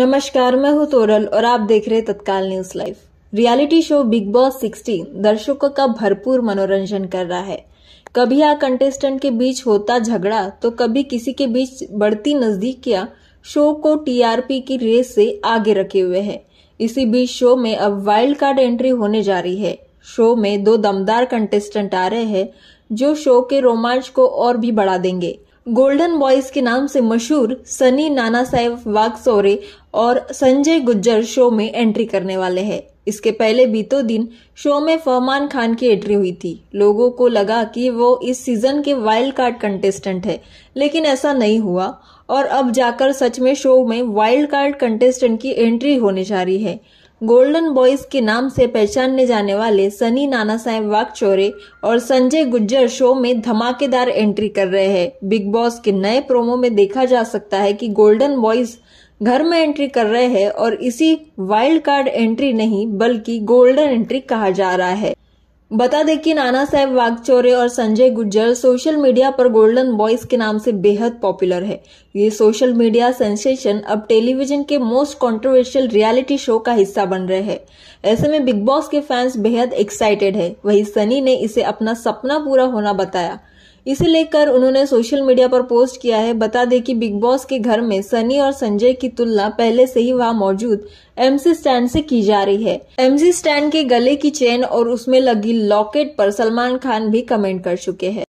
नमस्कार मैं हूं तोरल और आप देख रहे तत्काल news live reality show Bigg Boss 16 दर्शकों का भरपूर मनोरंजन कर रहा है कभी आ कंटेस्टेंट के बीच होता झगड़ा तो कभी किसी के बीच बढ़ती नजदीकियां शो को टीआरपी की रेस से आगे रखे हुए है इसी बीच शो में अब वाइल्ड कार्ड एंट्री होने जा रही है शो में दो दमदार कंटेस्टेंट आ रहे हैं जो शो के रोमांच को और भी बढ़ा देंगे गोल्डन बॉयज के नाम से मशहूर सनी नाना साहेब वागसोरे और संजय गुज्जर शो में एंट्री करने वाले हैं इसके पहले बीतों दिन शो में फरमान खान की एंट्री हुई थी लोगों को लगा कि वो इस सीजन के वाइल्ड कार्ड कंटेस्टेंट है लेकिन ऐसा नहीं हुआ और अब जाकर सच में शो में वाइल्ड कार्ड कंटेस्टेंट की एंट्री होने जा रही है गोल्डन बॉयज के नाम से पहचानने जाने वाले सनी नाना साहेब वाकचोरे और संजय गुज्जर शो में धमाकेदार एंट्री कर रहे हैं बिग बॉस के नए प्रोमो में देखा जा सकता है कि गोल्डन बॉयज घर में एंट्री कर रहे हैं और इसी वाइल्ड कार्ड एंट्री नहीं बल्कि गोल्डन एंट्री कहा जा रहा है बता दें कि नाना साहेब वागचौरे और संजय गुज्जर सोशल मीडिया पर गोल्डन बॉयज के नाम से बेहद पॉपुलर है ये सोशल मीडिया सेंसेशन अब टेलीविजन के मोस्ट कंट्रोवर्शियल रियलिटी शो का हिस्सा बन रहे हैं ऐसे में बिग बॉस के फैंस बेहद एक्साइटेड है वही सनी ने इसे अपना सपना पूरा होना बताया इसे लेकर उन्होंने सोशल मीडिया पर पोस्ट किया है बता दें कि बिग बॉस के घर में सनी और संजय की तुलना पहले से ही वहाँ मौजूद एमसी स्टैंड से की जा रही है एमसी स्टैंड के गले की चेन और उसमें लगी लॉकेट पर सलमान खान भी कमेंट कर चुके हैं